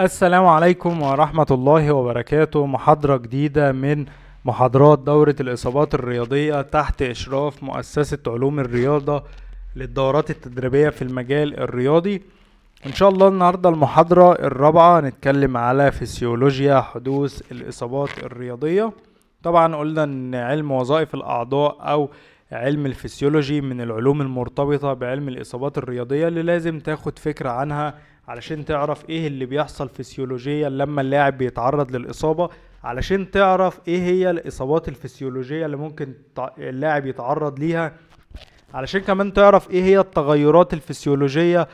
السلام عليكم ورحمة الله وبركاته محاضرة جديدة من محاضرات دورة الإصابات الرياضية تحت إشراف مؤسسة علوم الرياضة للدورات التدريبية في المجال الرياضي إن شاء الله النهاردة المحاضرة الرابعة نتكلم على فسيولوجيا حدوث الإصابات الرياضية طبعا قلنا إن علم وظائف الأعضاء أو علم الفسيولوجي من العلوم المرتبطة بعلم الإصابات الرياضية اللي لازم تاخد فكرة عنها علشان تعرف ايه اللي بيحصل فسيولوجيا لما اللاعب بيتعرض للاصابه علشان تعرف ايه هي الاصابات الفسيولوجيه اللي ممكن اللاعب يتعرض ليها علشان كمان تعرف ايه هي التغيرات الفسيولوجيه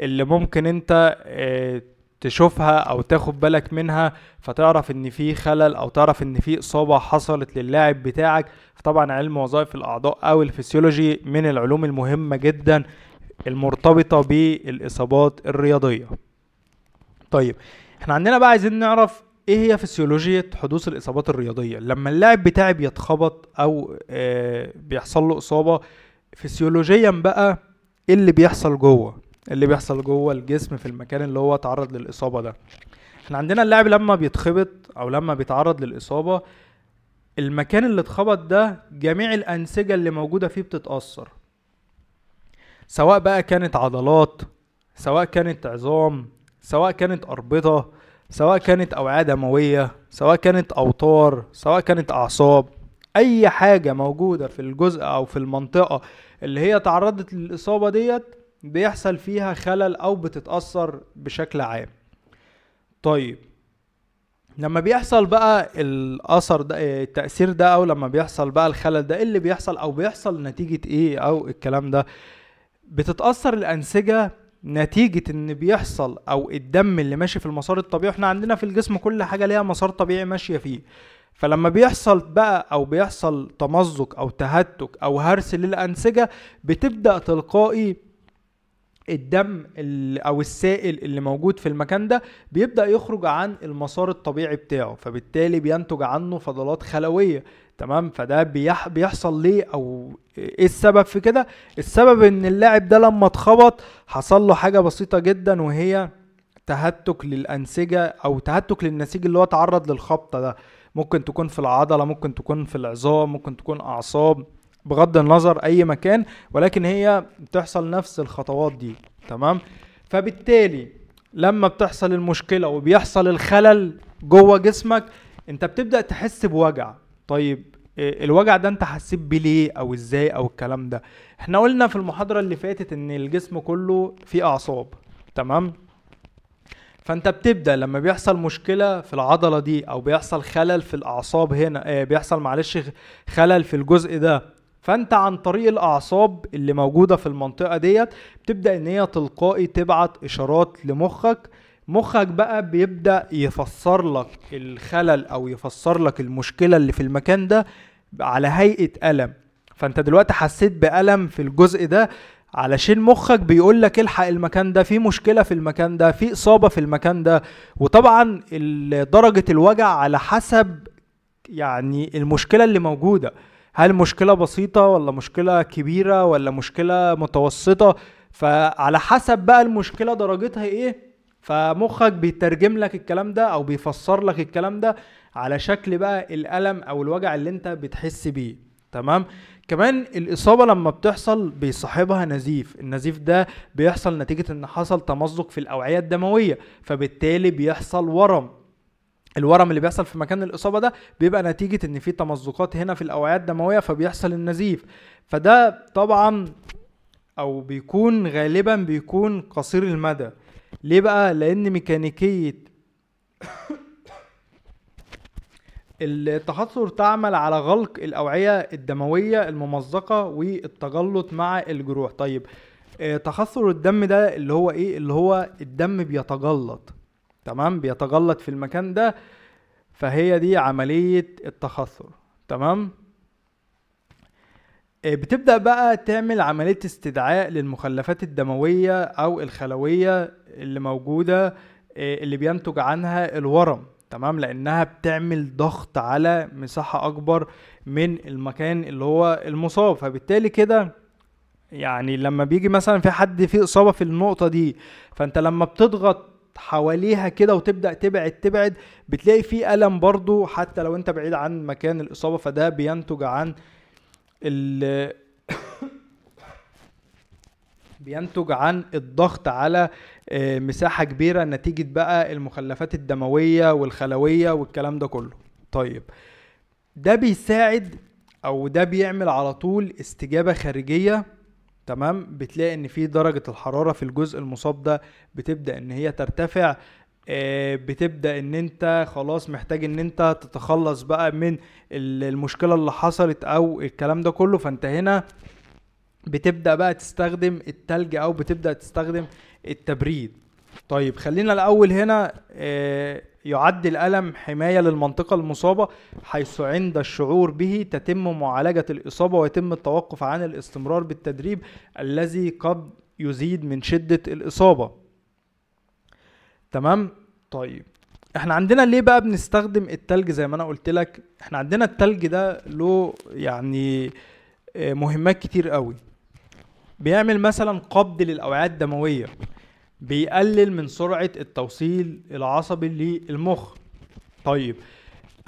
اللي ممكن انت آه، تشوفها او تاخد بالك منها فتعرف ان في خلل او تعرف ان في اصابه حصلت للاعب بتاعك فطبعا علم وظائف الاعضاء او الفسيولوجي من العلوم المهمه جدا المرتبطة بالإصابات الرياضية طيب احنا عندنا بقى عايزين نعرف ايه هي فسيولوجية حدوث الإصابات الرياضية لما اللاعب بتاعي بيتخبط أو آه بيحصل له إصابة فسيولوجيا بقى ايه اللي بيحصل جوه إيه اللي بيحصل جوه الجسم في المكان اللي هو اتعرض للإصابة ده احنا عندنا اللاعب لما بيتخبط أو لما بيتعرض للإصابة المكان اللي اتخبط ده جميع الأنسجة اللي موجودة فيه بتتأثر سواء بقى كانت عضلات سواء كانت عظام سواء كانت أربطة سواء كانت أوعية دموية سواء كانت أوتار سواء كانت أعصاب أي حاجة موجودة في الجزء أو في المنطقة اللي هي تعرضت للإصابة ديت بيحصل فيها خلل أو بتتأثر بشكل عام طيب لما بيحصل بقى الاثر ده التاثير ده او لما بيحصل بقى الخلل ده ايه اللي بيحصل او بيحصل نتيجه ايه او الكلام ده بتتاثر الانسجه نتيجة ان بيحصل او الدم اللي ماشي في المسار الطبيعي احنا عندنا في الجسم كل حاجة ليها مسار طبيعي ماشية فيه فلما بيحصل بقى او بيحصل تمزق او تهتك او هرس للانسجة بتبدأ تلقائي الدم او السائل اللي موجود في المكان ده بيبدا يخرج عن المسار الطبيعي بتاعه فبالتالي بينتج عنه فضلات خلويه تمام فده بيح بيحصل ليه او ايه السبب في كده السبب ان اللاعب ده لما اتخبط حصل له حاجه بسيطه جدا وهي تهتك للانسجه او تهتك للنسيج اللي هو اتعرض للخبطه ده ممكن تكون في العضله ممكن تكون في العظام ممكن تكون اعصاب بغض النظر اي مكان ولكن هي بتحصل نفس الخطوات دي تمام فبالتالي لما بتحصل المشكله وبيحصل الخلل جوه جسمك انت بتبدا تحس بوجع طيب آه، الوجع ده انت حسيت بيه ليه او ازاي او الكلام ده احنا قلنا في المحاضره اللي فاتت ان الجسم كله فيه اعصاب تمام فانت بتبدا لما بيحصل مشكله في العضله دي او بيحصل خلل في الاعصاب هنا آه، بيحصل معلش خلل في الجزء ده فانت عن طريق الاعصاب اللي موجوده في المنطقه ديت بتبدا ان هي تلقائي تبعت اشارات لمخك مخك بقى بيبدا يفسر لك الخلل او يفسر لك المشكله اللي في المكان ده على هيئه الم فانت دلوقتي حسيت بالم في الجزء ده علشان مخك بيقول لك الحق المكان ده في مشكله في المكان ده في اصابه في المكان ده وطبعا درجه الوجع على حسب يعني المشكله اللي موجوده هل مشكله بسيطه ولا مشكله كبيره ولا مشكله متوسطه فعلى حسب بقى المشكله درجتها ايه فمخك بيترجم لك الكلام ده او بيفسر لك الكلام ده على شكل بقى الالم او الوجع اللي انت بتحس بيه تمام كمان الاصابه لما بتحصل بيصاحبها نزيف النزيف ده بيحصل نتيجه ان حصل تمزق في الاوعيه الدمويه فبالتالي بيحصل ورم الورم اللي بيحصل في مكان الاصابه ده بيبقى نتيجه ان في تمزقات هنا في الاوعيه الدمويه فبيحصل النزيف فده طبعا او بيكون غالبا بيكون قصير المدى ليه بقى لان ميكانيكيه التحصر تعمل على غلق الاوعيه الدمويه الممزقه والتجلط مع الجروح طيب آه، تحصر الدم ده اللي هو ايه اللي هو الدم بيتجلط تمام بيتجلط في المكان ده فهي دي عملية التخثر تمام آه، بتبدأ بقى تعمل عملية استدعاء للمخلفات الدموية أو الخلوية اللي موجودة آه، اللي بينتج عنها الورم تمام لأنها بتعمل ضغط على مساحة أكبر من المكان اللي هو المصاب فبالتالي كده يعني لما بيجي مثلا في حد فيه إصابة في النقطة دي فأنت لما بتضغط حواليها كده وتبدا تبعد تبعد بتلاقي في الم برضو حتى لو انت بعيد عن مكان الاصابه فده بينتج عن ال بينتج عن الضغط على آه، مساحه كبيره نتيجه بقى المخلفات الدمويه والخلويه والكلام ده كله طيب ده بيساعد او ده بيعمل على طول استجابه خارجيه تمام بتلاقي ان في درجة الحرارة في الجزء المصاب ده بتبدأ ان هي ترتفع آه، بتبدا ان انت خلاص محتاج ان انت تتخلص بقى من المشكله اللي حصلت او الكلام ده كله فانت هنا بتبدا بقى تستخدم التلج او بتبدا تستخدم التبريد طيب خلينا الاول هنا آه، يعد الالم حمايه للمنطقه المصابه حيث عند الشعور به تتم معالجه الاصابه ويتم التوقف عن الاستمرار بالتدريب الذي قد يزيد من شده الاصابه تمام طيب احنا عندنا ليه بقى بنستخدم التلج زي ما انا قلت لك احنا عندنا التلج ده له يعني آه، مهمات كتير قوي بيعمل مثلا قبض للاوعيه الدمويه بيقلل من سرعة التوصيل العصبي للمخ طيب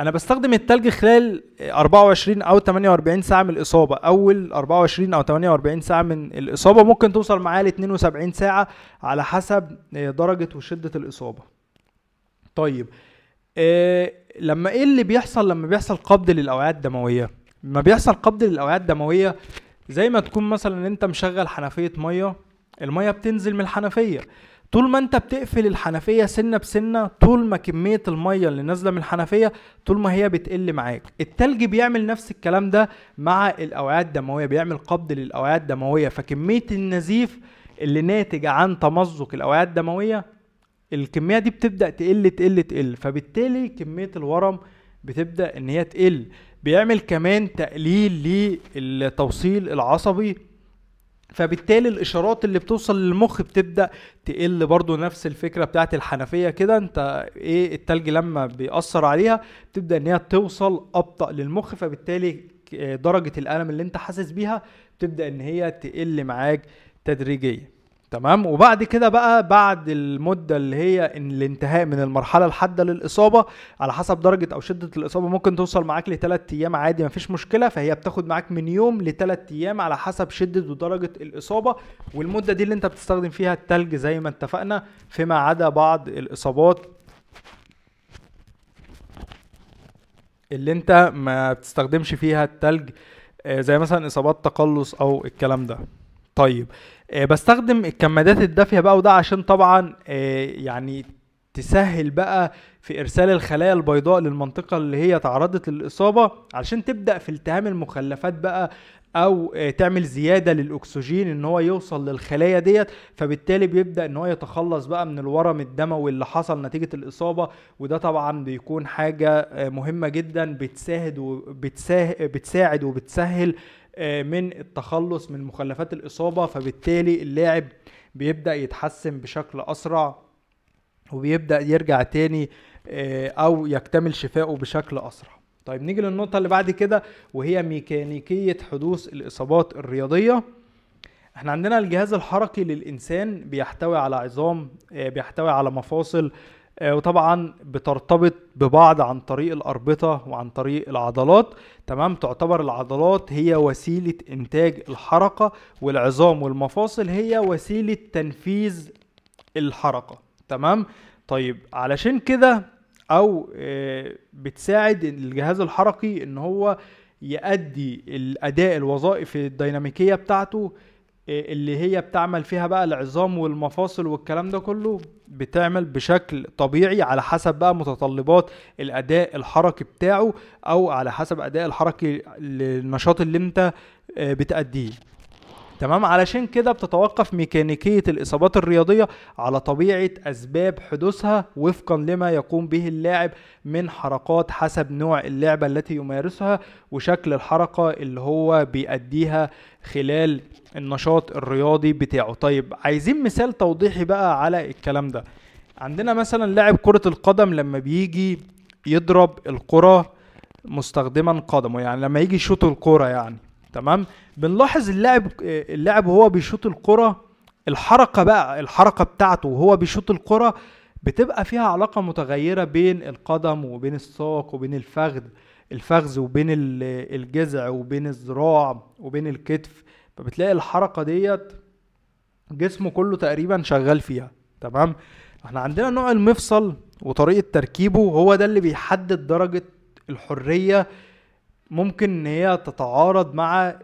انا بستخدم التلج خلال 24 او 48 ساعه من الاصابه اول 24 او 48 ساعه من الاصابه ممكن توصل معايا ل 72 ساعه على حسب آه، درجه وشده الاصابه طيب إيه لما ايه اللي بيحصل لما بيحصل قبض للاوعيه الدمويه لما بيحصل قبض للاوعيه الدمويه زي ما تكون مثلا انت مشغل حنفيه ميه الميه بتنزل من الحنفيه طول ما انت بتقفل الحنفيه سنه بسنه طول ما كميه الميه اللي نازله من الحنفيه طول ما هي بتقل معاك التلج بيعمل نفس الكلام ده مع الاوعيه الدمويه بيعمل قبض للاوعيه الدمويه فكميه النزيف اللي ناتج عن تمزق الاوعيه الدمويه الكميه دي بتبدا تقل تقل تقل فبالتالي كميه الورم بتبدا ان هي تقل بيعمل كمان تقليل للتوصيل العصبي فبالتالي الاشارات اللي بتوصل للمخ بتبدا تقل برضو نفس الفكره بتاعت الحنفيه كده انت ايه التلج لما بيأثر عليها بتبدا ان هي توصل ابطا للمخ فبالتالي درجه الالم اللي انت حاسس بيها بتبدا ان هي تقل معاك تدريجيا تمام وبعد كده بقى بعد المده اللي هي الانتهاء من المرحله الحاده للاصابه على حسب درجه او شده الاصابه ممكن توصل معاك لثلاث ايام عادي مفيش مشكله فهي بتاخد معاك من يوم لثلاث ايام على حسب شده ودرجه الاصابه والمده دي اللي انت بتستخدم فيها التلج زي ما اتفقنا فيما عدا بعض الاصابات اللي انت ما بتستخدمش فيها التلج آه، زي مثلا اصابات تقلص او الكلام ده طيب آه، بستخدم الكمادات الدافيه بقى وده عشان طبعا آه، يعني تسهل بقى في ارسال الخلايا البيضاء للمنطقه اللي هي تعرضت للاصابه علشان تبدا في التهام المخلفات بقى او آه، تعمل زياده للاكسجين ان هو يوصل للخلايا ديت فبالتالي بيبدا ان هو يتخلص بقى من الورم الدموي اللي حصل نتيجه الاصابه وده طبعا بيكون حاجه مهمه جدا بتساعد وبتساعد وبتسهل آه، من التخلص من مخلفات الاصابه فبالتالي اللاعب بيبدا يتحسن بشكل اسرع وبيبدا يرجع تاني آه، او يكتمل شفائه بشكل اسرع طيب نيجي للنقطة اللي بعد كده وهي ميكانيكية حدوث الإصابات الرياضية احنا عندنا الجهاز الحركي للإنسان بيحتوي على عظام آه، بيحتوي على مفاصل آه، وطبعا بترتبط ببعض عن طريق الأربطة وعن طريق العضلات تمام تعتبر العضلات هي وسيلة إنتاج الحركة والعظام والمفاصل هي وسيلة تنفيذ الحركة تمام طيب علشان كده أو آه، بتساعد الجهاز الحركي إن هو يأدي الأداء الوظائفي الديناميكية بتاعته اللي هي بتعمل فيها بقى العظام والمفاصل والكلام ده كله بتعمل بشكل طبيعي على حسب بقى متطلبات الاداء الحركي بتاعه او على حسب اداء الحركي للنشاط اللي انت آه، بتأديه تمام علشان كده بتتوقف ميكانيكيه الاصابات الرياضيه على طبيعه اسباب حدوثها وفقا لما يقوم به اللاعب من حركات حسب نوع اللعبه التي يمارسها وشكل الحركه اللي هو بيأديها خلال النشاط الرياضي بتاعه طيب عايزين مثال توضيحي بقى على الكلام ده عندنا مثلا لاعب كرة القدم لما بيجي يضرب الكرة مستخدما قدمه يعني لما يجي يشوط الكرة يعني تمام بنلاحظ اللاعب اللاعب وهو بيشوط الكره الحركه بقى الحركه بتاعته وهو بيشوط الكره بتبقى فيها علاقه متغيره بين القدم وبين الساق وبين الفخذ الفخذ وبين الجذع وبين الذراع وبين الكتف فبتلاقي الحركه ديت جسمه كله تقريبا شغال فيها تمام احنا عندنا نوع المفصل وطريقه تركيبه هو ده اللي بيحدد درجه الحريه ممكن ان هي تتعارض مع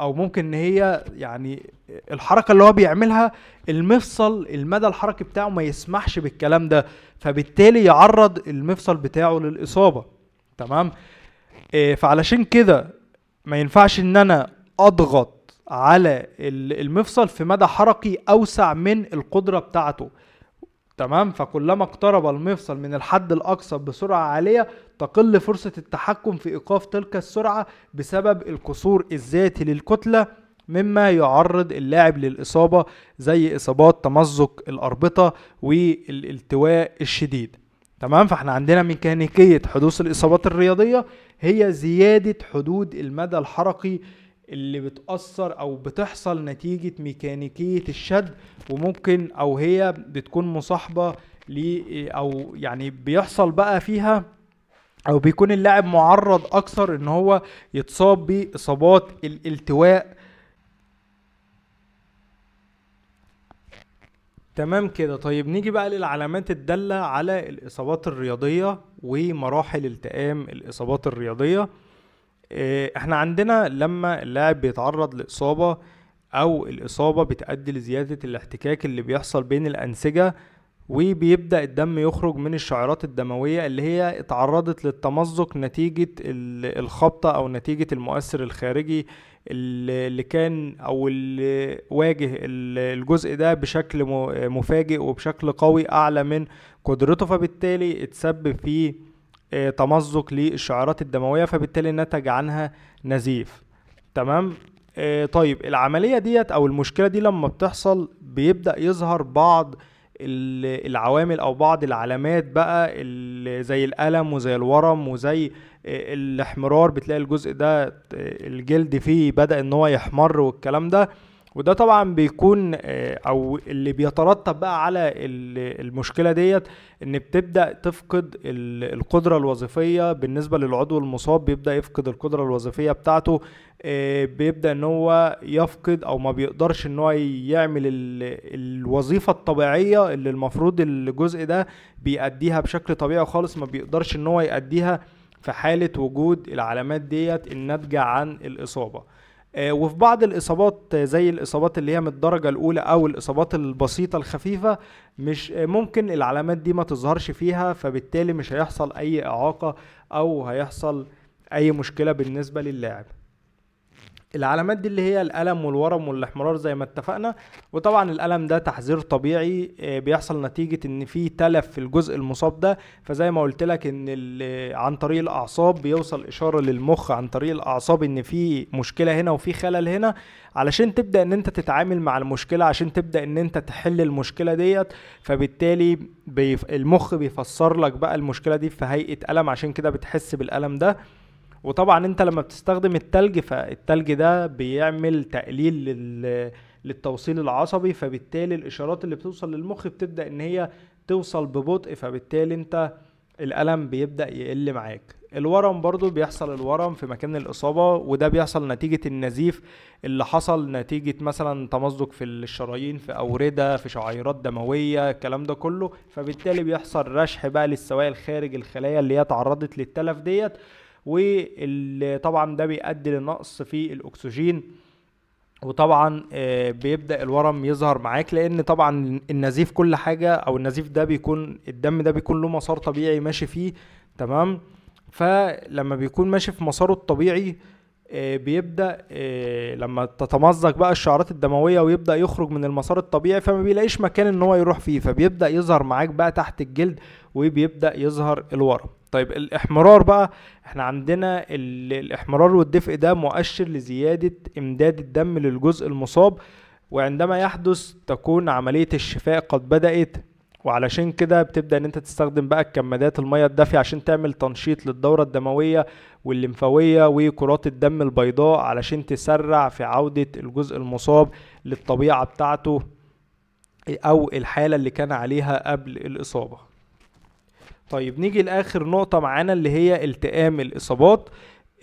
او ممكن ان هي يعني الحركه اللي هو بيعملها المفصل المدى الحركي بتاعه ما يسمحش بالكلام ده فبالتالي يعرض المفصل بتاعه للاصابه تمام آه، فعلشان كده ما ينفعش ان انا اضغط على المفصل في مدى حركي اوسع من القدره بتاعته تمام فكلما اقترب المفصل من الحد الاقصى بسرعه عاليه تقل فرصة التحكم في إيقاف تلك السرعة بسبب القصور الذاتي للكتلة مما يعرض اللاعب للإصابة زي إصابات تمزق الأربطة والالتواء الشديد تمام فاحنا عندنا ميكانيكية حدوث الإصابات الرياضية هي زيادة حدود المدى الحركي اللي بتأثر أو بتحصل نتيجة ميكانيكية الشد وممكن أو هي بتكون مصاحبة ل أو يعني بيحصل بقى فيها او بيكون اللاعب معرض اكثر ان هو يتصاب باصابات الالتواء تمام كده طيب نيجي بقى للعلامات الدالة على الإصابات الرياضية ومراحل التئام الإصابات الرياضية آه، احنا عندنا لما اللاعب بيتعرض لإصابة أو الإصابة بتؤدي لزيادة الاحتكاك اللي بيحصل بين الأنسجة وبيبدأ الدم يخرج من الشعيرات الدموية اللي هي اتعرضت للتمزق نتيجة الخبطة أو نتيجة المؤثر الخارجي اللي كان أو اللي واجه الجزء ده بشكل مفاجئ وبشكل قوي أعلى من قدرته فبالتالي اتسبب في آه، تمزق للشعيرات الدموية فبالتالي نتج عنها نزيف تمام آه، طيب العملية ديت أو المشكلة دي لما بتحصل بيبدأ يظهر بعض العوامل او بعض العلامات بقى زي الالم وزي الورم وزي الاحمرار بتلاقي الجزء ده الجلد فيه بدا ان هو يحمر والكلام ده وده طبعا بيكون آه، او اللي بيترتب بقى على المشكله ديت ان بتبدا تفقد القدره الوظيفيه بالنسبه للعضو المصاب بيبدا يفقد القدره الوظيفيه بتاعته آه، بيبدا ان هو يفقد او ما بيقدرش ان هو يعمل الوظيفه الطبيعيه اللي المفروض الجزء ده بيأديها بشكل طبيعي خالص ما بيقدرش ان هو يأديها في حاله وجود العلامات ديت الناتجه عن الاصابه آه، وفي بعض الإصابات آه، زي الإصابات اللي هي من الدرجة الأولى أو الإصابات البسيطة الخفيفة مش آه، ممكن العلامات دي ما تظهرش فيها فبالتالي مش هيحصل أي إعاقة أو هيحصل أي مشكلة بالنسبة للاعب العلامات دي اللي هي الالم والورم والاحمرار زي ما اتفقنا وطبعا الالم ده تحذير طبيعي آه، بيحصل نتيجه ان في تلف في الجزء المصاب ده فزي ما قلت لك ان آه، عن طريق الاعصاب بيوصل اشاره للمخ عن طريق الاعصاب ان في مشكله هنا وفي خلل هنا علشان تبدا ان انت تتعامل مع المشكله عشان تبدا ان انت تحل المشكله ديت فبالتالي بيف... المخ بيفسر لك بقى المشكله دي في هيئه الم عشان كده بتحس بالالم ده وطبعا انت لما بتستخدم التلج فالتلج ده بيعمل تقليل لل... للتوصيل العصبي فبالتالي الاشارات اللي بتوصل للمخ بتبدا ان هي توصل ببطء فبالتالي انت الالم بيبدا يقل معاك الورم برضو بيحصل الورم في مكان الاصابه وده بيحصل نتيجه النزيف اللي حصل نتيجه مثلا تمزق في الشرايين في اورده في شعيرات دمويه الكلام ده كله فبالتالي بيحصل رشح بقى للسوائل خارج الخلايا اللي هي تعرضت للتلف ديت وطبعا ده بيؤدي لنقص في الاكسجين وطبعا آه، بيبدا الورم يظهر معاك لان طبعا النزيف كل حاجه او النزيف ده بيكون الدم ده بيكون له مسار طبيعي ماشي فيه تمام فلما بيكون ماشي في مساره الطبيعي آه، بيبدا آه، لما تتمزق بقى الشعرات الدمويه ويبدا يخرج من المسار الطبيعي فما بيلاقيش مكان ان هو يروح فيه فبيبدا يظهر معاك بقى تحت الجلد وبيبدا يظهر الورم طيب الاحمرار بقى احنا عندنا الاحمرار والدفء ده مؤشر لزيادة امداد الدم للجزء المصاب وعندما يحدث تكون عملية الشفاء قد بدأت وعلشان كده بتبدأ ان انت تستخدم بقى الكمادات المية الدافية عشان تعمل تنشيط للدورة الدموية والليمفاوية وكرات الدم البيضاء علشان تسرع في عودة الجزء المصاب للطبيعة بتاعته او الحالة اللي كان عليها قبل الاصابة طيب نيجي لاخر نقطه معانا اللي هي التئام الاصابات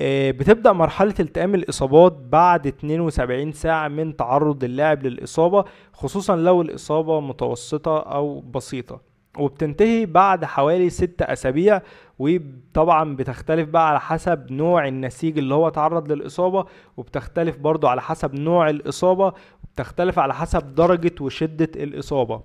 آه، بتبدأ مرحلة التئام الإصابات بعد 72 ساعة من تعرض اللاعب للإصابة خصوصا لو الإصابة متوسطة أو بسيطة وبتنتهي بعد حوالي 6 أسابيع وطبعا بتختلف بقى على حسب نوع النسيج اللي هو تعرض للإصابة وبتختلف برضو على حسب نوع الإصابة وبتختلف على حسب درجة وشدة الإصابة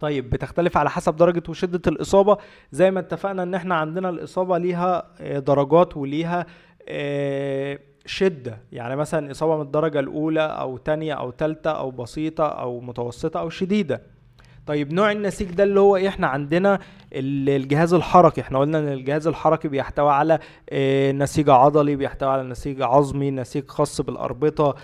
طيب بتختلف على حسب درجة وشدة الإصابة زي ما اتفقنا إن إحنا عندنا الإصابة ليها آه، درجات وليها آه، شدة يعني مثلا إصابة من الدرجة الأولى أو تانية أو تالتة أو بسيطة أو متوسطة أو شديدة طيب نوع النسيج ده اللي هو ايه احنا عندنا الجهاز الحركي احنا قلنا ان الجهاز الحركي بيحتوي على آه، نسيج عضلي بيحتوي على نسيج عظمي نسيج خاص بالاربطه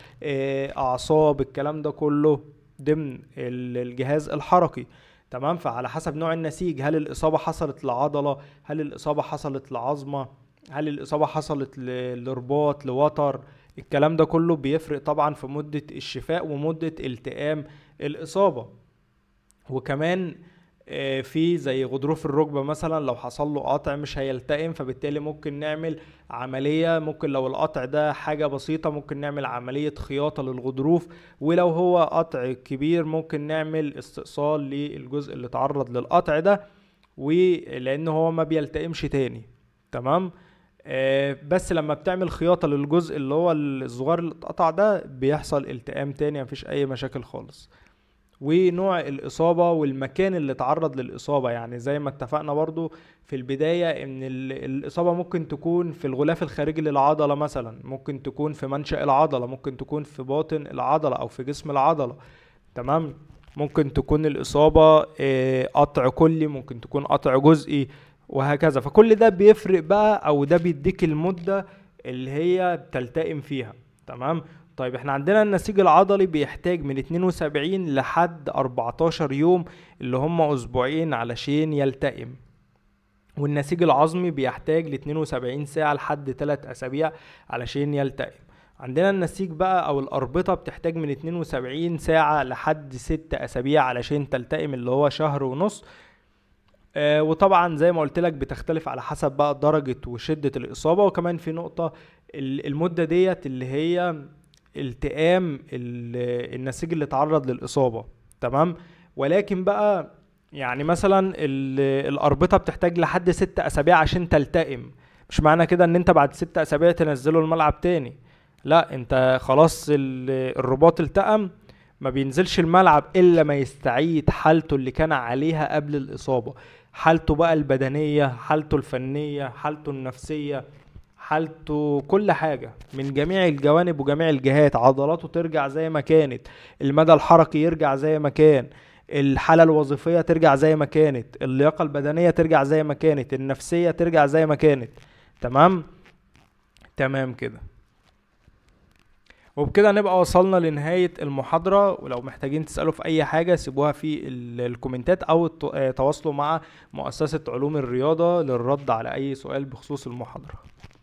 اعصاب الكلام ده كله ضمن الجهاز الحركي تمام فعلى حسب نوع النسيج هل الاصابه حصلت لعضله هل الاصابه حصلت لعظمه هل الاصابه حصلت لرباط لوتر الكلام ده كله بيفرق طبعا في مده الشفاء ومده التئام الاصابه وكمان آه، في زي غضروف الركبه مثلا لو حصل له قطع مش هيلتئم فبالتالي ممكن نعمل عمليه ممكن لو القطع ده حاجه بسيطه ممكن نعمل عمليه خياطه للغضروف ولو هو قطع كبير ممكن نعمل استئصال للجزء اللي اتعرض للقطع ده ولان هو ما بيلتئمش تاني تمام آه، بس لما بتعمل خياطة للجزء اللي هو الصغير اللي اتقطع ده بيحصل التئام تاني مفيش أي مشاكل خالص ونوع الإصابة والمكان اللي تعرض للإصابة يعني زي ما اتفقنا برضو في البداية إن الإصابة ممكن تكون في الغلاف الخارجي للعضلة مثلا ممكن تكون في منشأ العضلة ممكن تكون في باطن العضلة أو في جسم العضلة تمام ممكن تكون الإصابة آه، قطع كلي ممكن تكون قطع جزئي وهكذا فكل ده بيفرق بقى أو ده بيديك المدة اللي هي بتلتئم فيها تمام طيب احنا عندنا النسيج العضلي بيحتاج من 72 لحد 14 يوم اللي هم اسبوعين علشان يلتئم والنسيج العظمي بيحتاج ل 72 ساعة لحد 3 أسابيع علشان يلتئم عندنا النسيج بقى أو الأربطة بتحتاج من 72 ساعة لحد 6 أسابيع علشان تلتئم اللي هو شهر ونص آه وطبعا زي ما قلت لك بتختلف على حسب بقى درجة وشدة الإصابة وكمان في نقطة المدة ديت اللي هي التئام النسيج اللي اتعرض للاصابه تمام ولكن بقى يعني مثلا الاربطه بتحتاج لحد ست اسابيع عشان تلتئم مش معنى كده ان انت بعد ست اسابيع تنزله الملعب تاني لا انت خلاص الرباط التئم ما بينزلش الملعب الا ما يستعيد حالته اللي كان عليها قبل الاصابه حالته بقى البدنيه حالته الفنيه حالته النفسيه حالته كل حاجة من جميع الجوانب وجميع الجهات عضلاته ترجع زي ما كانت المدى الحركي يرجع زي ما كان الحالة الوظيفية ترجع زي ما كانت اللياقة البدنية ترجع زي ما كانت النفسية ترجع زي ما كانت تمام تمام كده وبكده نبقى وصلنا لنهاية المحاضرة ولو محتاجين تسألوا في أي حاجة سيبوها في الكومنتات أو تواصلوا مع مؤسسة علوم الرياضة للرد على أي سؤال بخصوص المحاضرة